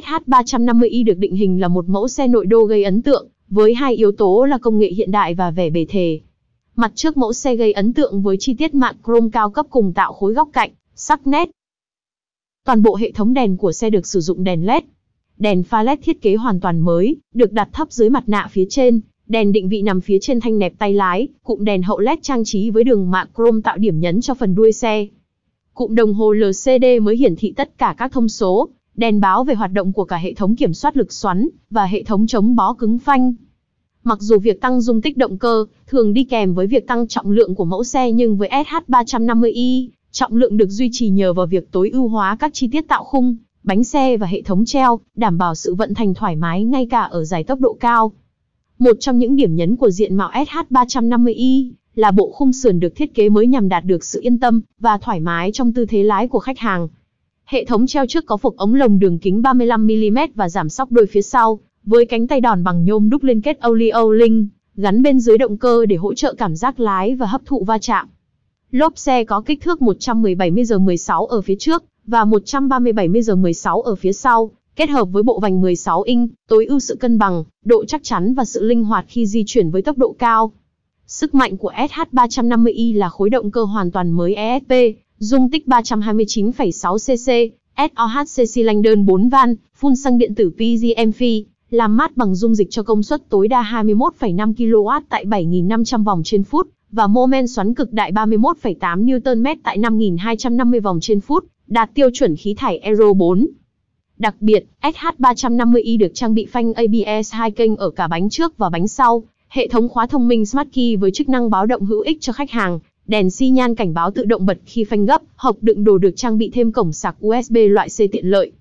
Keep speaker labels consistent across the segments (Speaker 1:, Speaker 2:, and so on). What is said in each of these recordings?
Speaker 1: SH350i được định hình là một mẫu xe nội đô gây ấn tượng, với hai yếu tố là công nghệ hiện đại và vẻ bề thề. Mặt trước mẫu xe gây ấn tượng với chi tiết mạn chrome cao cấp cùng tạo khối góc cạnh, sắc nét. Toàn bộ hệ thống đèn của xe được sử dụng đèn LED. Đèn pha LED thiết kế hoàn toàn mới, được đặt thấp dưới mặt nạ phía trên, đèn định vị nằm phía trên thanh nẹp tay lái, cụm đèn hậu LED trang trí với đường mạ chrome tạo điểm nhấn cho phần đuôi xe. Cụm đồng hồ LCD mới hiển thị tất cả các thông số, đèn báo về hoạt động của cả hệ thống kiểm soát lực xoắn và hệ thống chống bó cứng phanh. Mặc dù việc tăng dung tích động cơ thường đi kèm với việc tăng trọng lượng của mẫu xe nhưng với SH350i, trọng lượng được duy trì nhờ vào việc tối ưu hóa các chi tiết tạo khung, bánh xe và hệ thống treo, đảm bảo sự vận hành thoải mái ngay cả ở giải tốc độ cao. Một trong những điểm nhấn của diện mạo SH350i là bộ khung sườn được thiết kế mới nhằm đạt được sự yên tâm và thoải mái trong tư thế lái của khách hàng. Hệ thống treo trước có phục ống lồng đường kính 35mm và giảm sóc đôi phía sau, với cánh tay đòn bằng nhôm đúc liên kết Oleo Link, gắn bên dưới động cơ để hỗ trợ cảm giác lái và hấp thụ va chạm. Lốp xe có kích thước 117mm16 ở phía trước và 137mm16 ở phía sau, kết hợp với bộ vành 16 inch, tối ưu sự cân bằng, độ chắc chắn và sự linh hoạt khi di chuyển với tốc độ cao. Sức mạnh của SH350i là khối động cơ hoàn toàn mới ESP, dung tích 329,6cc, SOHC, xi lanh đơn 4 van, phun xăng điện tử PGMP, làm mát bằng dung dịch cho công suất tối đa 21,5 kW tại 7.500 vòng trên phút và mô men xoắn cực đại 31,8 Nm tại 5.250 vòng trên phút, đạt tiêu chuẩn khí thải Euro 4. Đặc biệt, SH350i được trang bị phanh ABS hai kênh ở cả bánh trước và bánh sau, hệ thống khóa thông minh Smart Key với chức năng báo động hữu ích cho khách hàng, đèn xi nhan cảnh báo tự động bật khi phanh gấp, hộp đựng đồ được trang bị thêm cổng sạc USB loại C tiện lợi.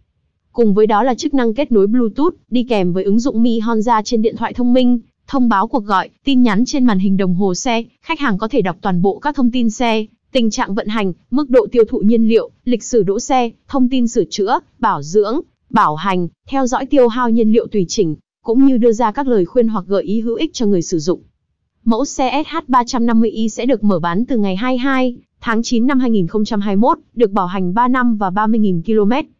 Speaker 1: Cùng với đó là chức năng kết nối Bluetooth, đi kèm với ứng dụng Mi Honda trên điện thoại thông minh, thông báo cuộc gọi, tin nhắn trên màn hình đồng hồ xe, khách hàng có thể đọc toàn bộ các thông tin xe, tình trạng vận hành, mức độ tiêu thụ nhiên liệu, lịch sử đỗ xe, thông tin sửa chữa, bảo dưỡng, bảo hành, theo dõi tiêu hao nhiên liệu tùy chỉnh, cũng như đưa ra các lời khuyên hoặc gợi ý hữu ích cho người sử dụng. Mẫu xe SH350i sẽ được mở bán từ ngày 22 tháng 9 năm 2021, được bảo hành 3 năm và 30.000 km.